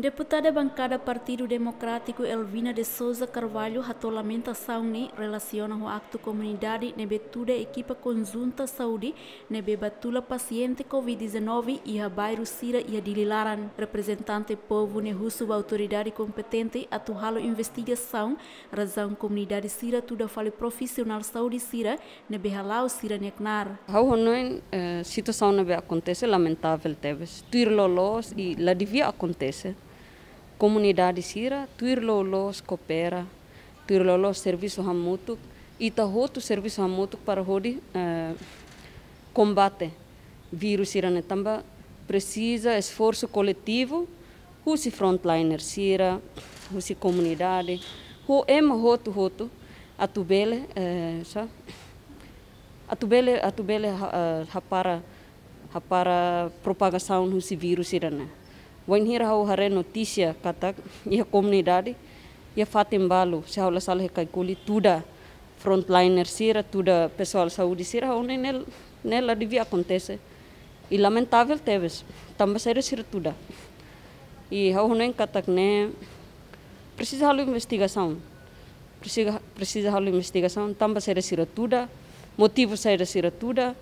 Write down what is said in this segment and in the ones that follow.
Deputada bancada Partido Democrático Elvina de Souza Carvalho ratou lamentação ne relaciona o acto comunidade nebetuda equipa conjunta saúde bebatula paciente COVID-19 e a bairro Sira e a Dililaran. Representante povo ne russo autoridade competente atuhalo investigação razão comunidade Sira tudo fale profissional saúde Sira nebehalau Sira neknar. Hau honoin eh, situação nebe acontece lamentável teves Tirlolos e la devia acontecer comunidade sira tuirlolos coopera tuirlolos serviço hamutuk ita serviço hamutuk para hodi eh, combate vírus sira né precisa esforço coletivo husi frontliner sira husi comunidade ho em hotu hotu atubele uh, eh, sa atubele atubele para, eh, hapara hapara propagação do vírus sira né Wanhira hau hare notícia kata, ia comunidade ia fatem embalo se haula sala he kaikuli tuda frontliner sira tuda pessoal saúde sira hau nel nela devia acontecer e lamentável teves também sera sira tuda e hau nem katak né precisa halu investigação precisa precisa halu investigação também sera sira tuda motivo sera sira tuda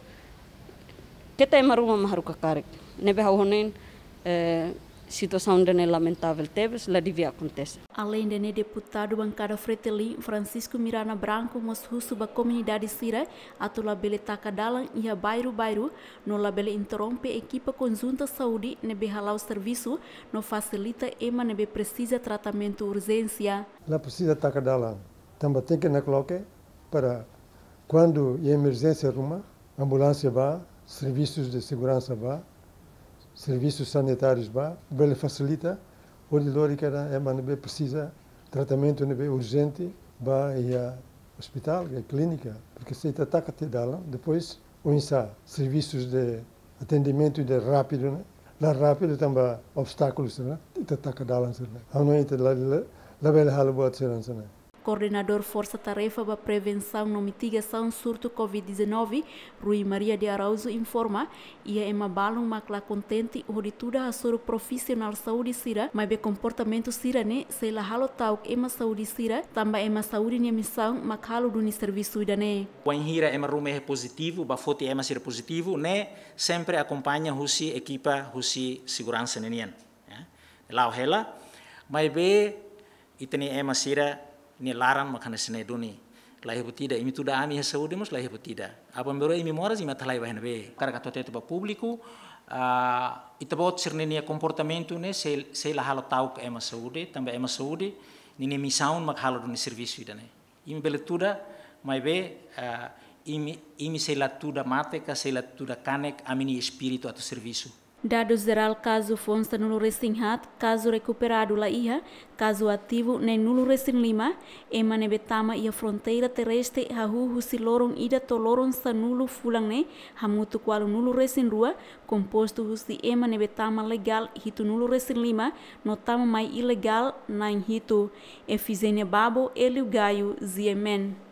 que tem maruma maharuka karek nebe hau honen eh, situação ainda é lamentável teve, lá devia acontecer. Além de né, deputado bancada Fretelim, Francisco Mirana Branco, mas russo da comunidade Sira, atu beleta takadalan e a bairro bairro, no labele interrompe equipa conjunta saúde, nebe né, halau serviço, no facilita né, ema nebe precisa tratamento urgência. Lá precisa takadalan, também tem que na coloque para quando a emergência ruma, ambulância vá, serviços de segurança vá, serviços sanitários ba bele facilita onde lórica é manebe precisa tratamento urgente ba e a hospital e a clínica porque se ataca te dá depois o INSA serviços de atendimento de rápido né lá rápido também obstáculos né te ataca dá lá né a noite lá lá bele halbo atendimento né coordenador Força Tarefa para Prevenção e Mitigação Surto Covid-19, Rui Maria de Araújo, informa e é uma bala uma clá contente onde toda a sua profissional saúde sira, mas o comportamento sira né, se la halo tau é uma saúde sira, também é uma saúde né missão, mas halo do serviço da né. O enhira é uma é positivo, bafote é uma ser positivo, né, sempre acompanha Rusi equipa Rusi segurança né. É? Lau hela, mas be itani é uma sira ni laram makana sene duni lahi butida imi tuda ami saudi mus lahi butida apa mbero imi moras ima talai bahna be kara kato itu publiku publiku ah, itu itabot sirne ni comportamento ne se se la tau ke ema saudi tamba ema saudi ni misaun mak halo duni servisu idane imi bele tuda mai be ah, imi imi se la tuda mate ka se la tuda kanek amini espiritu atau servisu Dado zeral caso fonsta nulu resin hat, caso recuperado la iha, caso ativo ne nulo resin lima, ema ne betama ia fronteira terrestre hahu husi lorong ida lorong sa nulu fulang ne, hamutu qualo nulu resin rua, composto husi ema ne betama legal hitu nulu resin lima, notama mai ilegal na hitu, efizenia babo eliu gayu ziemen.